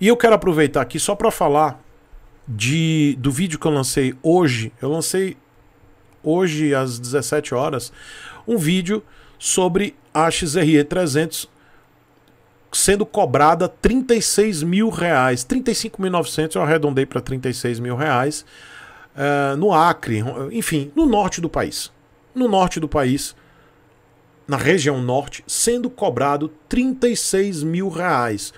E eu quero aproveitar aqui só para falar de do vídeo que eu lancei hoje. Eu lancei hoje às 17 horas um vídeo sobre a XRE 300 sendo cobrada 36 mil reais, 35.900 eu arredondei para 36 mil reais uh, no Acre, enfim, no norte do país, no norte do país, na região norte, sendo cobrado 36 mil reais.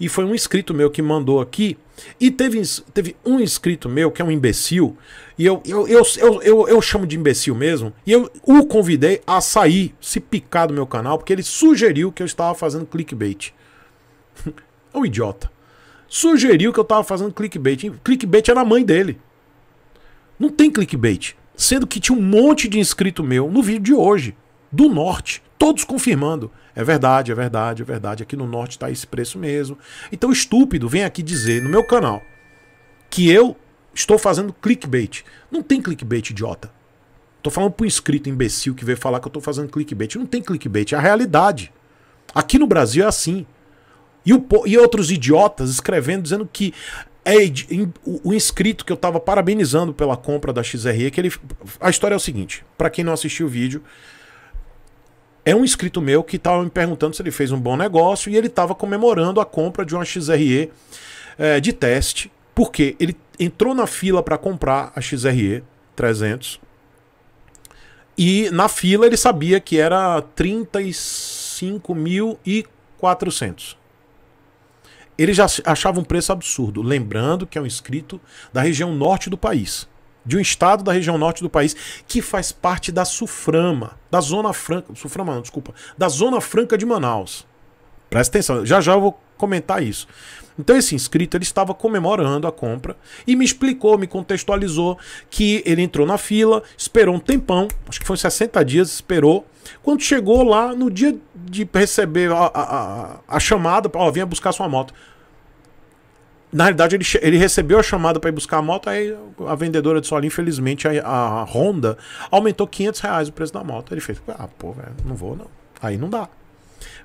E foi um inscrito meu que mandou aqui. E teve, teve um inscrito meu que é um imbecil. E eu, eu, eu, eu, eu, eu chamo de imbecil mesmo. E eu o convidei a sair, se picar do meu canal, porque ele sugeriu que eu estava fazendo clickbait. é um idiota. Sugeriu que eu estava fazendo clickbait. Clickbait era a mãe dele. Não tem clickbait. Sendo que tinha um monte de inscrito meu no vídeo de hoje, do norte todos confirmando. É verdade, é verdade, é verdade. Aqui no norte está esse preço mesmo. Então, estúpido, vem aqui dizer no meu canal que eu estou fazendo clickbait. Não tem clickbait, idiota. Tô falando para um inscrito imbecil que veio falar que eu estou fazendo clickbait. Não tem clickbait, é a realidade. Aqui no Brasil é assim. E, o, e outros idiotas escrevendo, dizendo que é, o, inscrito que eu estava parabenizando pela compra da XRE, que ele. A história é o seguinte: para quem não assistiu o vídeo, é um inscrito meu que estava me perguntando se ele fez um bom negócio e ele estava comemorando a compra de uma XRE é, de teste, porque ele entrou na fila para comprar a XRE 300 e na fila ele sabia que era 35.400. Ele já achava um preço absurdo, lembrando que é um inscrito da região norte do país de um estado da região norte do país que faz parte da Suframa, da Zona Franca, Suframa não, desculpa, da Zona Franca de Manaus. Presta atenção, já já eu vou comentar isso. Então esse inscrito ele estava comemorando a compra e me explicou, me contextualizou que ele entrou na fila, esperou um tempão, acho que foi 60 dias, esperou. Quando chegou lá, no dia de receber a, a, a, a chamada, ó, vinha buscar sua moto na realidade, ele, ele recebeu a chamada para ir buscar a moto, aí a vendedora disse, olha, infelizmente a, a, Honda aumentou 500 reais o preço da moto. Ele fez, ah, pô, velho, não vou não. Aí não dá.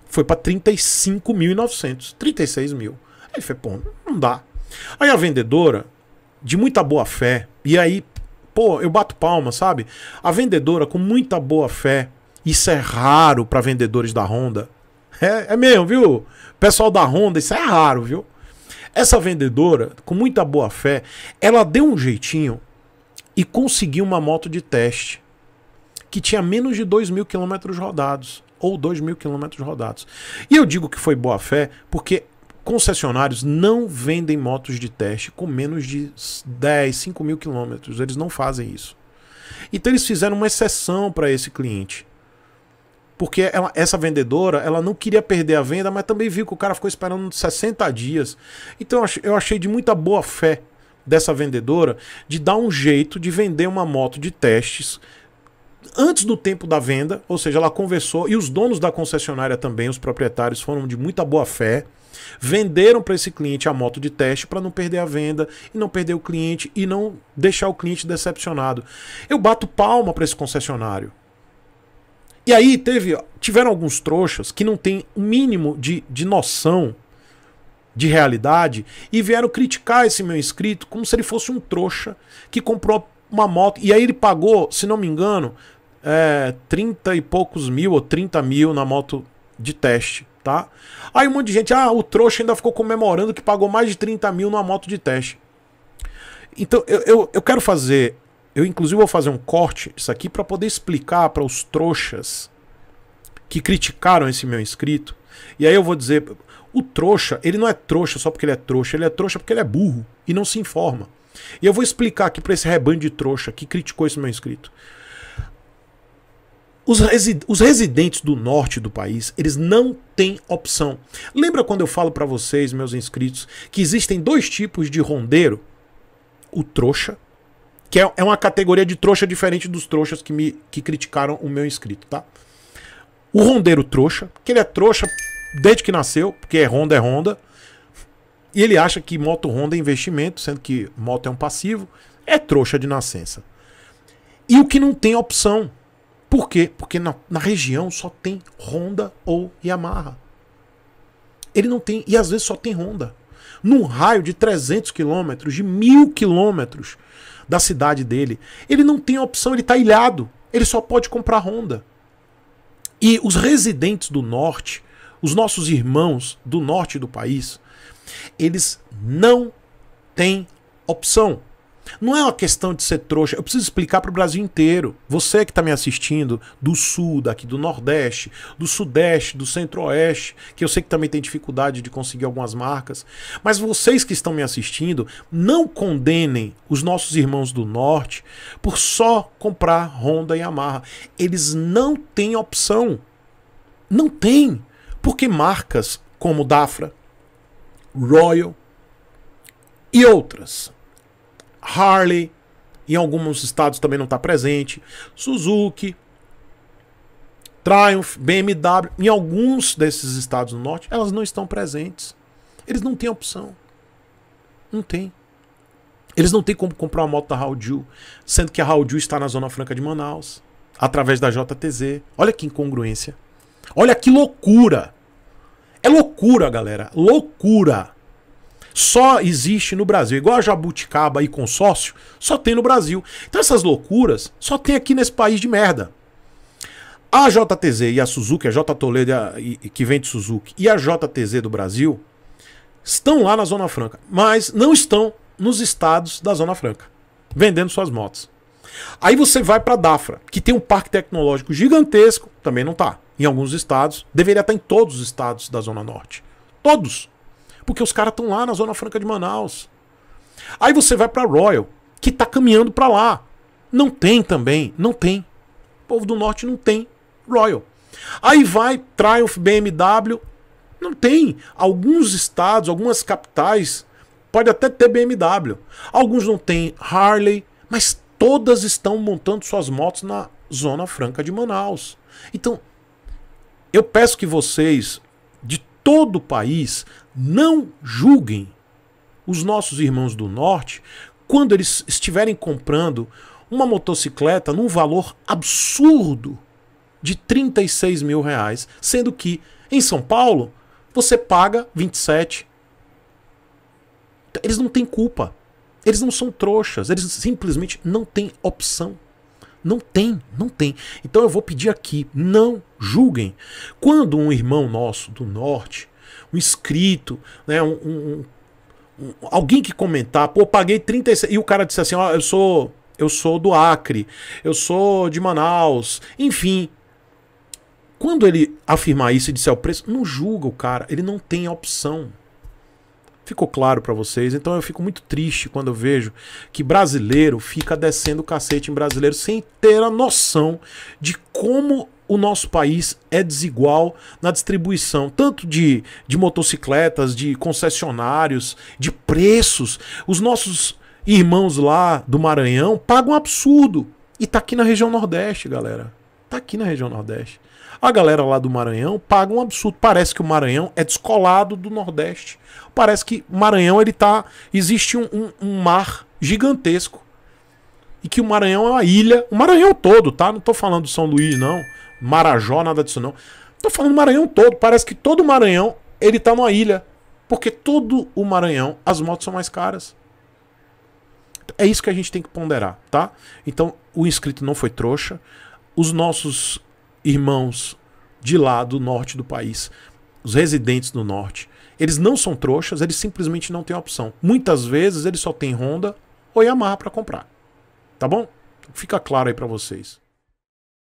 Foi para 35.900, 36 mil. Aí ele fez, pô, não dá. Aí a vendedora, de muita boa fé, e aí, pô, eu bato palma, sabe? A vendedora com muita boa fé, isso é raro para vendedores da Honda. É, é mesmo, viu? Pessoal da Honda, isso é raro, viu? Essa vendedora, com muita boa fé, ela deu um jeitinho e conseguiu uma moto de teste que tinha menos de 2 mil quilômetros rodados ou 2 mil quilômetros rodados. E eu digo que foi boa fé porque concessionários não vendem motos de teste com menos de 10, 5 mil quilômetros. Eles não fazem isso. Então eles fizeram uma exceção para esse cliente. Porque ela, essa vendedora, ela não queria perder a venda, mas também viu que o cara ficou esperando 60 dias. Então eu achei de muita boa fé dessa vendedora de dar um jeito de vender uma moto de testes antes do tempo da venda, ou seja, ela conversou e os donos da concessionária também, os proprietários foram de muita boa fé, venderam para esse cliente a moto de teste para não perder a venda e não perder o cliente e não deixar o cliente decepcionado. Eu bato palma para esse concessionário. E aí teve, tiveram alguns trouxas que não têm o um mínimo de, de noção de realidade e vieram criticar esse meu inscrito como se ele fosse um trouxa que comprou uma moto. E aí ele pagou, se não me engano, é, 30 e poucos mil ou 30 mil na moto de teste, tá? Aí um monte de gente, ah, o trouxa ainda ficou comemorando que pagou mais de 30 mil numa moto de teste. Então eu, eu, eu quero fazer eu inclusive vou fazer um corte isso aqui para poder explicar para os trouxas que criticaram esse meu inscrito. E aí eu vou dizer, o trouxa, ele não é trouxa só porque ele é trouxa, ele é trouxa porque ele é burro e não se informa. E eu vou explicar aqui para esse rebanho de trouxa que criticou esse meu inscrito. Os, resi os, residentes do norte do país, eles não têm opção. Lembra quando eu falo para vocês, meus inscritos, que existem dois tipos de rondeiro? O trouxa que é, é uma categoria de trouxa diferente dos trouxas que me que criticaram o meu inscrito, tá? O rondeiro trouxa, que ele é trouxa desde que nasceu, porque é Honda é Honda. E ele acha que moto Honda é investimento, sendo que moto é um passivo, é trouxa de nascença. E o que não tem opção. Por quê? Porque na, na região só tem Honda ou Yamaha. Ele não tem, e às vezes só tem Honda. Num raio de 300 quilômetros, de mil quilômetros, da cidade dele. Ele não tem opção, ele está ilhado. Ele só pode comprar Honda. E os residentes do norte, os nossos irmãos do norte do país, eles não têm opção. Não é uma questão de ser trouxa. Eu preciso explicar para o Brasil inteiro. Você que está me assistindo do sul, daqui do nordeste, do sudeste, do centro-oeste, que eu sei que também tem dificuldade de conseguir algumas marcas. Mas vocês que estão me assistindo, não condenem os nossos irmãos do norte por só comprar Honda e Yamaha. Eles não têm opção. Não tem. Porque marcas como Dafra, Royal e outras Harley, em alguns estados também não está presente, Suzuki, Triumph, BMW, em alguns desses estados do norte, elas não estão presentes. Eles não têm opção. Não tem. Eles não têm como comprar uma moto da Raudil, sendo que a Raudil está na Zona Franca de Manaus, através da JTZ. Olha que incongruência. Olha que loucura. É loucura, galera. Loucura. Só existe no Brasil. Igual a jabuticaba e consórcio, só tem no Brasil. Então essas loucuras só tem aqui nesse país de merda. A JTZ e a Suzuki, a J Toledo, que vende Suzuki, e a JTZ do Brasil, estão lá na Zona Franca, mas não estão nos estados da Zona Franca, vendendo suas motos. Aí você vai para Dafra, que tem um parque tecnológico gigantesco, também não tá. Em alguns estados, deveria estar tá em todos os estados da Zona Norte. Todos. Porque os caras estão lá na Zona Franca de Manaus. Aí você vai para Royal, que tá caminhando para lá. Não tem também, não tem. O povo do norte não tem Royal. Aí vai Triumph BMW, não tem. Alguns estados, algumas capitais, pode até ter BMW. Alguns não tem Harley, mas todas estão montando suas motos na Zona Franca de Manaus. Então, eu peço que vocês de todo o país não julguem os nossos irmãos do norte quando eles estiverem comprando uma motocicleta num valor absurdo de 36 mil reais, sendo que em São Paulo você paga 27. Eles não têm culpa. Eles não são trouxas. Eles simplesmente não têm opção. Não tem, não tem. Então eu vou pedir aqui, não julguem. Quando um irmão nosso do norte um inscrito, né? Um, um, um, alguém que comentar, pô, paguei 36. E o cara disse assim: ó, eu sou. Eu sou do Acre, eu sou de Manaus, enfim. Quando ele afirmar isso e disser o preço, não julga o cara, ele não tem opção. Ficou claro para vocês? Então eu fico muito triste quando eu vejo que brasileiro fica descendo o cacete em brasileiro sem ter a noção de como o nosso país é desigual na distribuição, tanto de, de motocicletas, de concessionários, de preços. Os nossos irmãos lá do Maranhão pagam um absurdo. E tá aqui na região Nordeste, galera. Tá aqui na região Nordeste. A galera lá do Maranhão paga um absurdo. Parece que o Maranhão é descolado do Nordeste. Parece que o Maranhão ele tá. Existe um, um, um mar gigantesco. E que o Maranhão é uma ilha. O Maranhão todo, tá? Não tô falando de São Luís, não Marajó, nada disso não. Tô falando do Maranhão todo. Parece que todo o Maranhão ele tá numa ilha. Porque todo o Maranhão as motos são mais caras. É isso que a gente tem que ponderar, tá? Então o inscrito não foi trouxa. Os nossos irmãos de lá do norte do país, os residentes do norte, eles não são trouxas, eles simplesmente não têm opção. Muitas vezes eles só têm Honda ou Yamaha para comprar. Tá bom? Fica claro aí para vocês.